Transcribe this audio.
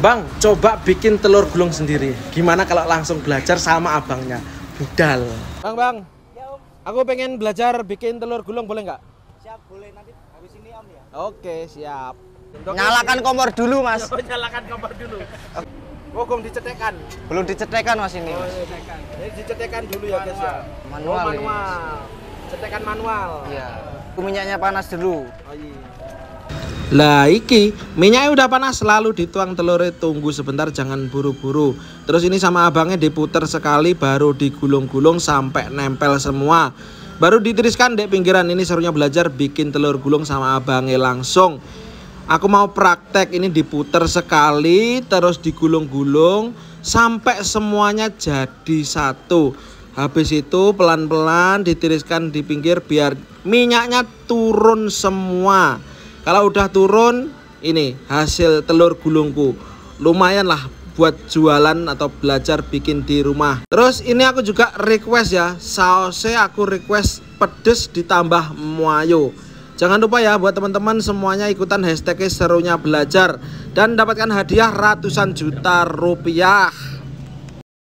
Bang, coba bikin telur gulung sendiri. Gimana kalau langsung belajar sama abangnya? Budal. Bang, Bang. Ya, Om. Aku pengen belajar bikin telur gulung, boleh nggak? Siap, boleh. Nanti habis ini, Om ya. Oke, siap. Untuk nyalakan kompor dulu, Mas. Yo, nyalakan kompor dulu. Oh, belum dicetekan. Belum dicetekan, Mas ini. Mas. dicetekan. Jadi dicetekan dulu manual. ya, guys ya. Manual. Oh, manual. Cetekan manual. Iya. Minyaknya panas dulu. Oh, iya. Lah iki minyaknya udah panas selalu dituang telur eh, tunggu sebentar jangan buru-buru. Terus ini sama abangnya diputer sekali baru digulung-gulung sampai nempel semua. Baru ditiriskan dek pinggiran ini serunya belajar bikin telur gulung sama abangnya langsung. Aku mau praktek ini diputer sekali terus digulung-gulung sampai semuanya jadi satu. Habis itu pelan-pelan ditiriskan di pinggir biar minyaknya turun semua kalau udah turun ini hasil telur gulungku lumayan lah buat jualan atau belajar bikin di rumah terus ini aku juga request ya sausnya aku request pedes ditambah mayo jangan lupa ya buat teman-teman semuanya ikutan hashtag serunya belajar dan dapatkan hadiah ratusan juta rupiah